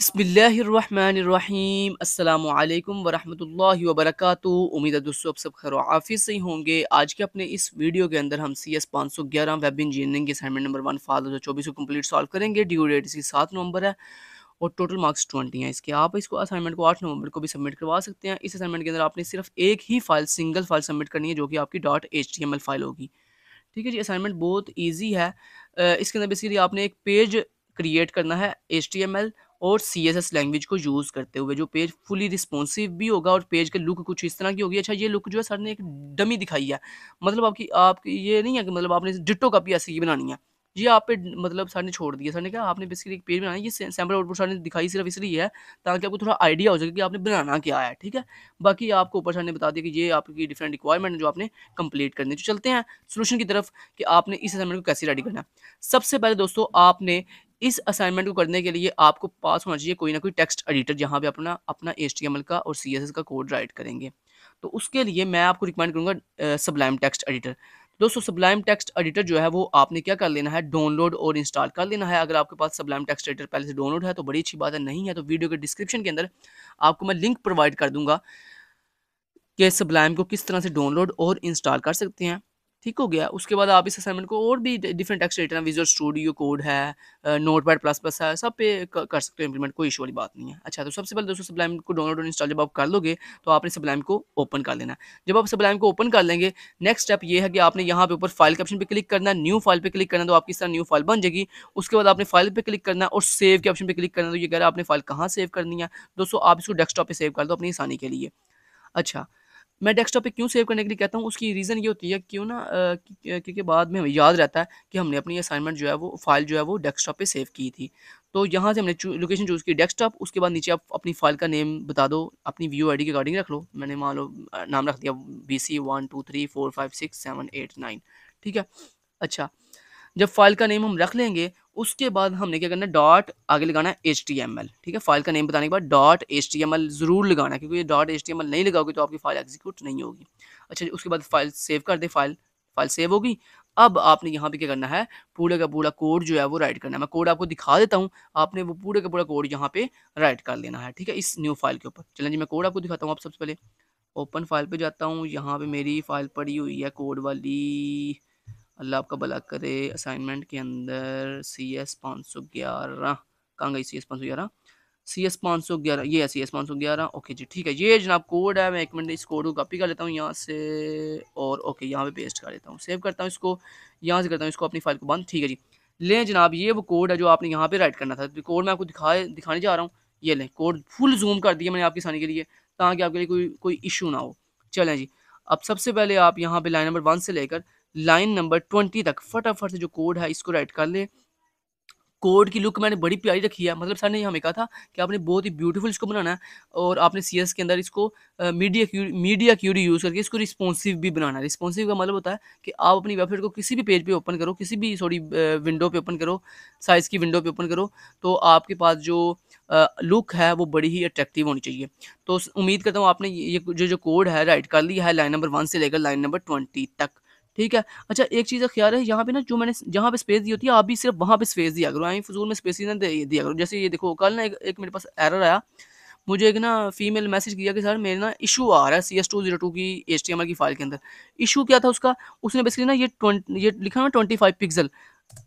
अस्सलाम वालेकुम वरहमतुल्लाहि वबरकातु उम्मीद है दोस्तों आप सब खैर आफिस से ही होंगे आज के अपने इस वीडियो के अंदर हम सी एस पाँच सौ ग्यारह वेब इंजीनियरिंग के असाइनमेंट नंबर वन फाल हज़ार चौबीस को कम्प्लीट सॉल्व करेंगे ड्यू डेट इसकी सात नवंबर है और टोटल मार्क्स ट्वेंटी हैं इसके आप इसको असाइनमेंट को आठ नवंबर को भी सबमिट करवा सकते हैं इस असाइनमेंट के अंदर आपने सिर्फ एक ही फाइल सिंगल फाइल सबमिट करनी है जो कि आपकी dot H T M L file होगी ठीक है जी असाइनमेंट बहुत ईजी है इसके अंदर बेसिकली आपने एक पेज क्रिएट करना है एच टी एम एल और सी एस एस लैंग्वेज को यूज़ करते हुए जो पेज फुली रिस्पॉन्सिव भी होगा और पेज का लुक कुछ इस तरह की होगी अच्छा ये लुक जो है सर ने एक डमी दिखाई है मतलब आपकी आप ये नहीं है कि मतलब आपने डिटो कापी ऐसी की बनानी है ये आप पे मतलब सर ने छोड़ दिया सर ने कहा आपने बेसिकली एक पेज बनाया ये सैम्पल आउटपुट सर ने दिखाई सिर्फ इसलिए है ताकि आपको थोड़ा आइडिया हो सके कि आपने बनाना क्या है ठीक है बाकी आपको ऊपर सर ने बता दिया कि ये आपकी डिफरेंट रिक्वायरमेंट है जो आपने कंप्लीट करनी है तो चलते हैं सोल्यूशन की तरफ कि आपने इस असाइनमेंट को कैसे रेडी करना सबसे पहले दोस्तों आपने इस असाइनमेंट को करने के लिए आपको पास होना चाहिए कोई ना कोई टेक्स्ट एडिटर जहाँ पे अपना अपना एच का और सी का कोड राइट करेंगे तो उसके लिए मैं आपको रिकमेंड करूँगा सबलाइम टेक्स्ट एडिटर दोस्तों सबलाइम टेक्स्ट एडिटर जो है वो आपने क्या कर लेना है डाउनलोड और इंस्टॉल कर लेना है अगर आपके पास सबलाइम टेक्स्ट एडिटर पहले से डाउनलोड है तो बड़ी अच्छी बात है नहीं है तो वीडियो के डिस्क्रिप्शन के अंदर आपको मैं लिंक प्रोवाइड कर दूंगा कि सबलाइम को किस तरह से डाउनलोड और इंस्टॉल कर सकते हैं ठीक हो गया उसके बाद आप इस असाइनमेंट को और भी different text editor Visual Studio Code है नोट पैड प्लस प्लस है सब पे कर सकते हो इंप्लीमेंट कोई इशू वाली बात नहीं है अच्छा तो सबसे पहले दोस्तों सब्लाइम को डाउनलोड और इंस्टॉल जब आप कर लोगे तो आपने सब्लाइम को ओपन कर लेना जब आप सब्लाइम को ओपन कर लेंगे नेक्स्ट स्टेप ये है कि आपने यहाँ पे ऊपर फाइल के ऑप्शन पर क्लिक करना न्यू फाइल पर क्लिक करना तो आपकी इस तरह न्यू फाइल बन जाएगी उसके बाद आपने फाइल पर क्लिक करना और सेव के ऑप्शन पर क्लिक करना तो ये कह रहा है आपने फाइल कहाँ सेव करनी है दोस्तों आप इसको डेस्कटॉप पर सेव कर दो अपनी आसानी के लिए अच्छा मैं डेस्कटॉप पे क्यों सेव करने के लिए कहता हूँ उसकी रीज़न ये होती है क्यों ना क्योंकि बाद में हमें याद रहता है कि हमने अपनी असाइनमेंट जो है वो फाइल जो है वो डेस्कटॉप पे सेव की थी तो यहाँ से हमने लोकेशन चूज़ की डेस्कटॉप उसके बाद नीचे आप अपनी फाइल का नेम बता दो अपनी व्यू आई के अकॉर्डिंग रख लो मैंने मान लो नाम रख दिया B C one two three four five six seven eight nine ठीक है अच्छा जब फाइल का नेम हम रख लेंगे उसके बाद हमने क्या करना है डॉट आगे लगाना है एच ठीक है फाइल का नेम बताने के बाद डॉट एच ज़रूर लगाना है क्योंकि डॉट एच नहीं लगाओगे तो आपकी फाइल एग्जीक्यूट नहीं होगी अच्छा उसके बाद फाइल सेव कर दे फाइल फाइल सेव होगी अब आपने यहाँ पे क्या करना है पूरे का पूरा कोड जो है वो राइट करना है मैं कोड आपको दिखा देता हूँ आपने वो पूरे का पूरा कोड यहाँ पे राइट कर लेना है ठीक है इस न्यू फाइल के ऊपर चलें जी मैं कोड आपको दिखाता हूँ आप सबसे पहले ओपन फाइल पे जाता हूँ यहाँ पे मेरी फाइल पड़ी हुई है कोड वाली अल्लाह आपका भला करे असाइनमेंट के अंदर सी एस पाँच सौ ग्यारह कहाँ गई सी एस पाँच सौ ग्यारह सी एस पाँच सौ ग्यारह ये है सी एस पाँच सौ ग्यारह ओके जी ठीक है ये जनाब कोड है मैं एक मिनट इस कोड को कॉपी कर लेता हूँ यहाँ से और ओके यहाँ पे पेस्ट कर लेता हूँ सेव करता हूँ इसको यहाँ से करता हूँ इसको अपनी फाइल को बंद ठीक है जी लें जनाब ये वो कोड है जो आपने यहाँ पे राइट करना था तो कोड मैं आपको दिखाए दिखाने जा रहा हूँ ये लें कोड फुल जूम कर दिया मैंने आपकी सानी के लिए ताकि आपके लिए कोई कोई इशू ना हो चलें जी अब सबसे पहले आप यहाँ पे लाइन नंबर वन से लेकर लाइन नंबर ट्वेंटी तक फटाफट से जो कोड है इसको राइट कर ले कोड की लुक मैंने बड़ी प्यारी रखी है मतलब सर ने हमें कहा था कि आपने बहुत ही ब्यूटीफुल इसको बनाना है और आपने सी के अंदर इसको मीडिया मीडिया क्यूरी यूज़ करके इसको रिस्पॉन्सिव भी बनाना है रिस्पॉन्सिव का मतलब होता है कि आप अपनी वेबसाइट को किसी भी पेज पे ओपन करो किसी भी सॉरी विंडो पे ओपन करो साइज़ की विंडो पर ओपन करो तो आपके पास जो लुक है वो बड़ी ही अट्रैक्टिव होनी चाहिए तो उम्मीद करता हूँ आपने ये जो जो कोड है राइट कर लिया है लाइन नंबर वन से लेकर लाइन नंबर ट्वेंटी तक ठीक है अच्छा एक चीज़ का ख्याल है यहाँ पे ना जो मैंने जहाँ पे स्पेस दी होती है आप भी सिर्फ वहाँ पे स्पेस दिया करो आई फजूल में स्पेस ही ना दिया करो जैसे ये देखो कल ना एक, एक मेरे पास एरर आया मुझे एक ना फीमेल मैसेज किया कि सर मेरे ना इशू आ रहा है C S two zero two की एच टी एम एल की फाइल के अंदर इशू क्या था उसका उसने बेसिकली ना ये ट्वेंटी ये लिखा ना ट्वेंटी फाइव पिक्सल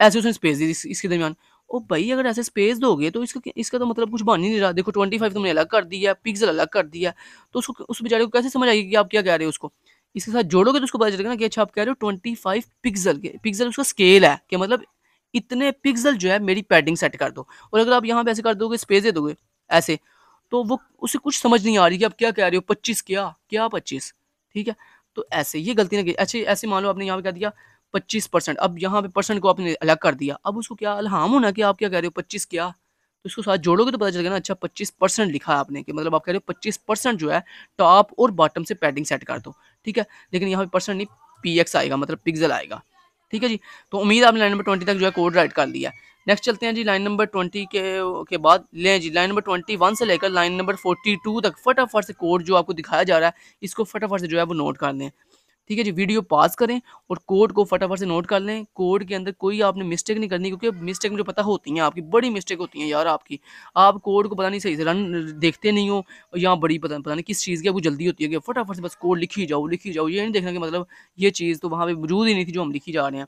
ऐसे उसने स्पेस दी इस, इसके दरमियान ओ भाई अगर ऐसे स्पेस दोगे तो इसका इसका तो मतलब कुछ बन ही नहीं रहा देखो ट्वेंटी फाइव तुमने अलग कर दिया पिक्सल अलग कर दिया तो उसको उस बेचारे को कैसे समझ आएगी कि आप क्या कह रहे हो उसको इसके साथ जोड़ोगे तो उसको पता चलेगा ना कि अच्छा आप कह रहे हो ट्वेंटी फाइव पिक्सल के पिक्सल उसका स्केल है कि मतलब इतने पिक्सल जो है मेरी पैडिंग सेट कर दो और अगर आप यहाँ पे ऐसे कर दोगे स्पेस दे दोगे ऐसे तो वो उसे कुछ समझ नहीं आ रही कि आप क्या कह रहे हो पच्चीस क्या क्या पच्चीस ठीक है तो ऐसे ये गलती ना की अच्छे ऐसे मान लो आपने यहाँ पे कह दिया पच्चीस परसेंट अब यहाँ पे परसेंट को आपने अलग कर दिया अब उसको क्या अलहाम होना कि आप क्या कह रहे हो पच्चीस क्या तो इसको साथ जोड़ोगे तो पता चलेगा ना अच्छा पच्चीस परसेंट लिखा है आपने कि मतलब आप कह रहे हो पच्चीस परसेंट जो है टॉप और बॉटम से पैडिंग सेट कर दो ठीक है लेकिन यहाँ पे परसेंट नहीं पी एक्स आएगा मतलब पिक्जल आएगा ठीक है जी तो उम्मीद आपने लाइन नंबर ट्वेंटी तक जो है कोड राइट कर लिया नेक्स्ट चलते हैं जी लाइन नंबर ट्वेंटी के के बाद लें जी लाइन नंबर ट्वेंटी वन से लेकर लाइन नंबर फोर्टी टू तक फटाफट से कोड जो आपको दिखाया जा रहा है इसको फटाफट से जो है वो नोट कर लें ठीक है जी वीडियो पास करें और कोड को फटाफट से नोट कर लें कोड के अंदर कोई आपने मिस्टेक नहीं करनी क्योंकि मिस्टेक मुझे पता होती हैं आपकी बड़ी मिस्टेक होती हैं यार आपकी आप कोड को पता नहीं सही से रन देखते नहीं हो या बड़ी पता पता नहीं किस चीज़ की आपको जल्दी होती है कि फटाफट से बस कोड लिखी जाओ लिखी जाओ ये नहीं देखना कि मतलब ये चीज़ तो वहाँ पर मौजूद ही नहीं थी जो हम लिखी जा रहे हैं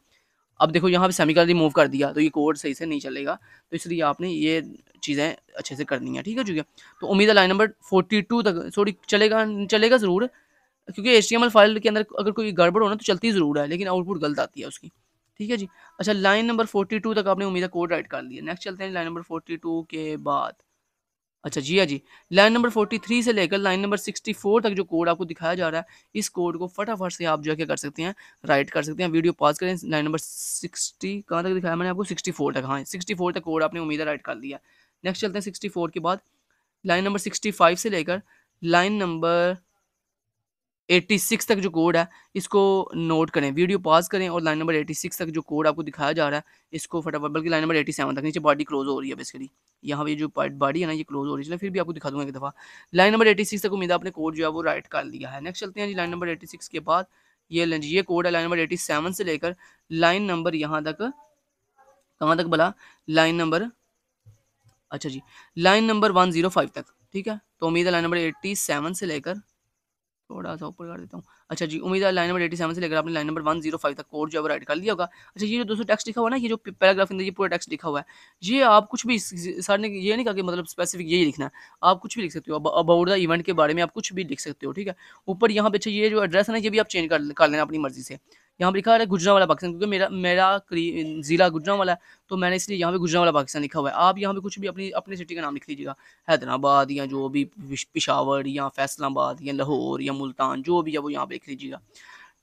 अब देखो यहाँ पे सेमिकल रिमूव कर दिया तो ये कोड सही से नहीं चलेगा तो इसलिए आपने ये चीज़ें अच्छे से करनी है ठीक है चूँकि तो उम्मीद है लाइन नंबर फोर्टी टू तक सॉरी चलेगा चलेगा ज़रूर क्योंकि एच फाइल के अंदर अगर कोई गड़बड़ हो ना तो चलती ज़रूर है लेकिन आउटपुट गलत आती है उसकी ठीक है जी अच्छा लाइन नंबर फोर्टी टू तक आपने उम्मीद कोड राइट कर लिया नेक्स्ट चलते हैं लाइन नंबर फोर्टी टू के बाद अच्छा जी हाँ जी लाइन नंबर फोर्टी थ्री से लेकर लाइन नंबर सिक्सटी फोर तक जो कोड आपको दिखाया जा रहा है इस कोड को फटाफट से आप जो है क्या कर सकते हैं राइट कर सकते हैं वीडियो पॉज करें लाइन नंबर सिक्सटी कहाँ तक दिखाया मैंने आपको सिक्सटी फोर तक हाँ सिक्सटी फोर तक कोड आपने उम्मीद राइट कर लिया नेक्स्ट चलते हैं सिक्सटी फोर के बाद लाइन नंबर सिक्सटी फाइव से लेकर लाइन नंबर 86 तक जो कोड है इसको नोट करें वीडियो पॉज करें और लाइन नंबर 86 तक जो कोड आपको दिखाया जा रहा है इसको फटाफट बल्कि लाइन नंबर 87 तक नीचे बॉडी क्लोज हो रही है बेसिकली यहाँ पर जो बॉडी है ना ये क्लोज हो रही है फिर भी आपको दिखा दूंगा एक दफ़ा लाइन नंबर 86 तक उम्मीद आपने कोड जो है वो राइट कर लिया है नेक्स्ट चलते हैं जी लाइन नंबर सिक्स के बाद ये लें ये कोड है लाइन नंबर सेवन से लेकर लाइन नंबर यहाँ तक कहाँ तक बोला लाइन नंबर अच्छा जी लाइन नंबर फाइव तक ठीक है तो उम्मीद है लाइन नंबर सेवन से लेकर थोड़ा सा ऊपर कर देता हूँ अच्छा जी उम्मीद है लाइन नंबर एटी सेवन से लेकर आपने line number one zero five तक कोड जो है राइट कर लिया होगा अच्छा ये जो दोस्तों टेक्स्ट लिखा हुआ ना ये जो पैराग्राफ अंदर ये पूरा टेक्स्ट लिखा हुआ है ये आप कुछ भी सर ने ये नहीं कहा कि मतलब स्पेसिफिक यही लिखना है आप कुछ भी लिख सकते हो अबाउट द इवेंट के बारे में आप कुछ भी लिख सकते हो ठीक है ऊपर यहाँ पे अच्छा ये जो एड्रेस है ना ये भी आप चेंज कर लेना अपनी मर्जी से यहाँ पर लिखा है गुजरा वाला पाकिस्तान क्योंकि मेरा मेरा ज़िला गुजरा वाला है तो मैंने इसलिए यहाँ पे गुजरा वाला पाकिस्तान लिखा हुआ है आप यहाँ पे कुछ भी अपनी अपनी सिटी का नाम लिख लीजिएगा हैदराबाद या जो भी पिशावर या फैसलाबाद या लाहौर या मुल्तान जो भी है वो यहाँ पर लिख लीजिएगा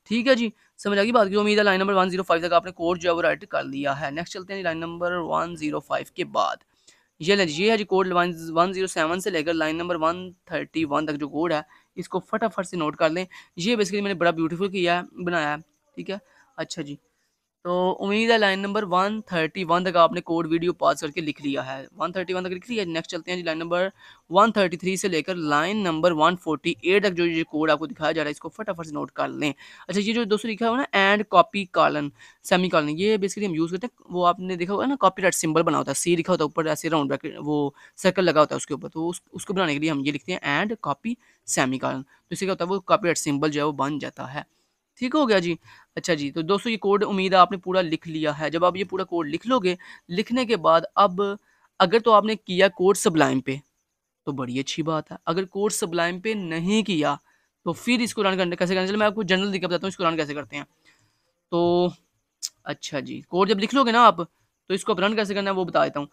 ठीक है जी समझ आ गई बात की उम्मीद है line number one zero five तक आपने कोड जो है वो राइट कर लिया है नेक्स्ट चलते हैं line number one zero five के बाद ये ले ये है जी कोड वन जीरो सेवन से लेकर line number one thirty one तक जो कोड है इसको फटाफट से नोट कर लें ये बेसिकली मैंने बड़ा ब्यूटीफुल किया है बनाया है ठीक है अच्छा जी तो उम्मीद है line number one thirty one तक आपने कोड वीडियो पास करके लिख लिया है वन थर्टी वन तक लिख लिया नेक्स्ट चलते हैं जी line number one thirty three से लेकर line number one forty eight तक जो ये कोड आपको दिखाया जा रहा है इसको फटाफट से नोट कर लें अच्छा ये जो दोस्तों लिखा हुआ ना and copy colon semicolon ये बेसिकली हम यूज़ करते हैं वो आपने देखा होगा ना कॉपी राइट सिंबल बना होता है सी लिखा होता है ऊपर ऐसे राउंड ब्रैकेट वो सर्कल लगा होता है उसके ऊपर तो उस, उसको बनाने के लिए हम ये लिखते हैं एंड कॉपी सेमी कॉलन तो इससे क्या होता है वो कॉपी राइट सिंबल जो है वो बन जाता है ठीक हो गया जी अच्छा जी तो दोस्तों ये कोड उम्मीद है आपने पूरा लिख लिया है जब आप ये पूरा कोड लिख लोगे लिखने के बाद अब अगर तो आपने किया कोड सब्लाइम पे तो बड़ी अच्छी बात है अगर कोड सब्लाइम पे नहीं किया तो फिर इसको रन करने कैसे करना चलो मैं आपको जनरल दिखा बताता हूँ इसको रन कैसे करते हैं तो अच्छा जी कोड जब लिख लोगे ना आप तो इसको आप रन कैसे करना है वो बता देता हूँ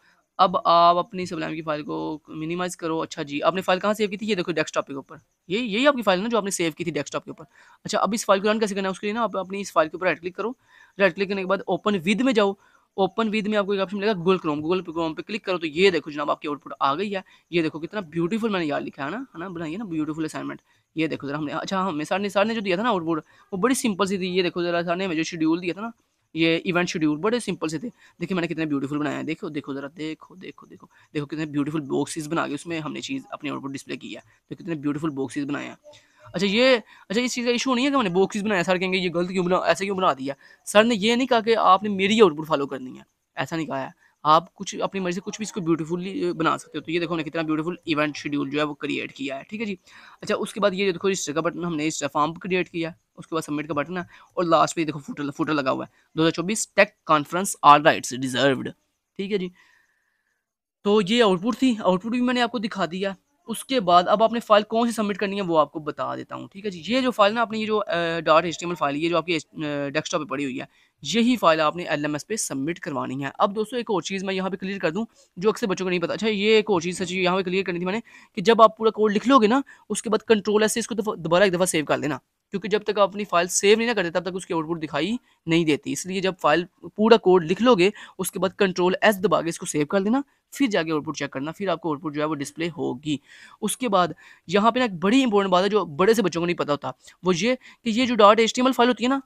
अब आप अपनी सब्लाइम की फाइल को मिनिमाइज करो अच्छा जी आपने फाइल कहाँ सेव की थी ये देखो डेस्कटॉप के ऊपर ये यही आपकी फाइल है ना जो आपने सेव की थी डेस्कटॉप के ऊपर अच्छा अब इस फाइल को रन कैसे करना है उसके लिए ना आप अपनी इस फाइल के ऊपर राइट क्लिक करो राइट क्लिक करने के बाद ओपन विद में जाओ ओपन विद में आपको एक ऑप्शन मिलेगा गूगल क्रोम गूगल क्रोम पर क्लिक करो तो ये देखो जनाब आपकी आउटपुट आ गई है ये देखो कितना ब्यूटीफुल मैंने यार लिखा है ना है ना बनाइए ना ब्यूटीफुल असाइनमेंट ये देखो जरा हमने अच्छा हाँ, हमें सर ने सर ने जो दिया था ना आउटपुट वो बड़ी सिंपल सी थी ये देखो जरा सर ने जो शेड्यूल दिया था ना ये इवेंट शेड्यूल बड़े सिंपल से थे देखिए मैंने कितने ब्यूटीफुल बनाया है देखो देखो ज़रा देखो देखो देखो देखो कितने ब्यूटीफुल बॉक्सेस बना के उसमें हमने चीज़ अपने आउटपुट डिस्प्ले किया तो कितने ब्यूटीफुल बॉक्सेस बनाए हैं अच्छा ये अच्छा इस चीज़ का इशू नहीं है कि मैंने बॉक्सेस बनाया सर कहेंगे ये गलत क्यों बना ऐसे क्यों बना दिया सर ने ये नहीं कहा कि आपने मेरी आउटपुट फॉलो करनी है ऐसा नहीं कहा है आप कुछ अपनी मर्जी से कुछ भी इसको ब्यूटीफुली बना सकते हो तो ये देखो ना कितना ब्यूटीफुल इवेंट शेड्यूल जो है वो क्रिएट किया है ठीक है जी अच्छा उसके बाद ये देखो इस का बटन हमने इस फॉर्म क्रिएट किया उसके बाद सबमिट का बटन है और लास्ट पे देखो फोटो फोटो लगा हुआ है दो tech conference all rights reserved ठीक है जी तो ये आउटपुट थी आउटपुट भी मैंने आपको दिखा दिया उसके बाद अब आपने फाइल कौन सी सबमिट करनी है वो आपको बता देता हूँ ठीक है जी ये जो फाइल ना आपने ये जो डॉट एच फाइल ये जो आपकी डेस्कटॉप पे पड़ी हुई है यही फाइल आपने एल पे सबमिट करवानी है अब दोस्तों एक और चीज़ मैं यहाँ पे क्लियर कर दूँ जो अक्सर बच्चों को नहीं पता अच्छा ये एक और चीज़ सच यहाँ पे क्लियर करनी थी मैंने कि जब आप पूरा कोड लिख लोगे ना उसके बाद कंट्रोल ऐसे इसको दोबारा एक दफ़ा सेव कर लेना क्योंकि जब तक आप अपनी फाइल सेव नहीं ना करते तब तक उसकी आउटपुट दिखाई नहीं देती इसलिए जब फाइल पूरा कोड लिख लोगे उसके बाद कंट्रोल एस दबा के इसको सेव कर देना फिर जाके आउटपुट चेक करना फिर आपको आउटपुट जो है वो डिस्प्ले होगी उसके बाद यहाँ पे ना एक बड़ी इंपॉर्टेंट बात है जो बड़े से बच्चों को नहीं पता होता वो ये कि ये जो डॉट एच फाइल होती है ना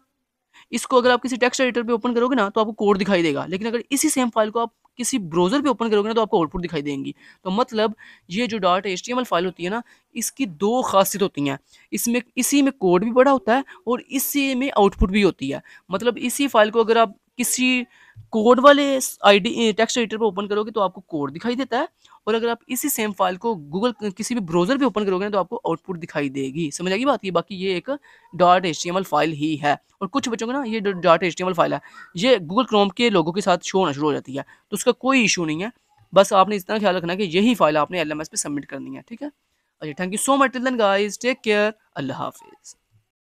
इसको अगर आप किसी टेक्स्ट एडिटर पे ओपन करोगे ना तो आपको कोड दिखाई देगा लेकिन अगर इसी सेम फाइल को आप किसी ब्राउजर पे ओपन करोगे ना तो आपको आउटपुट दिखाई देंगी तो मतलब ये जो डॉट एच फाइल होती है ना इसकी दो खासियत होती हैं इसमें इसी में कोड भी बड़ा होता है और इसी में आउटपुट भी होती है मतलब इसी फाइल को अगर आप किसी कोड वाले आईडी टेक्स्ट एडिटर पर ओपन करोगे तो आपको कोड दिखाई देता है और अगर आप इसी सेम फाइल को गूगल किसी भी ब्राउजर पे ओपन करोगे तो आपको आउटपुट दिखाई देगी समझ आएगी बात ये बाकी ये एक डॉट एच फाइल ही है और कुछ बच्चों को ना ये डॉट एच फाइल है ये गूगल क्रोम के लोगों के साथ शो होना शुरू हो जाती है तो उसका कोई इशू नहीं है बस आपने इतना ख्याल रखना कि यही फाइल आपने एल पे सबमिट करनी है ठीक है अच्छा thank you so much till then guys take care अल्लाह हाफिज़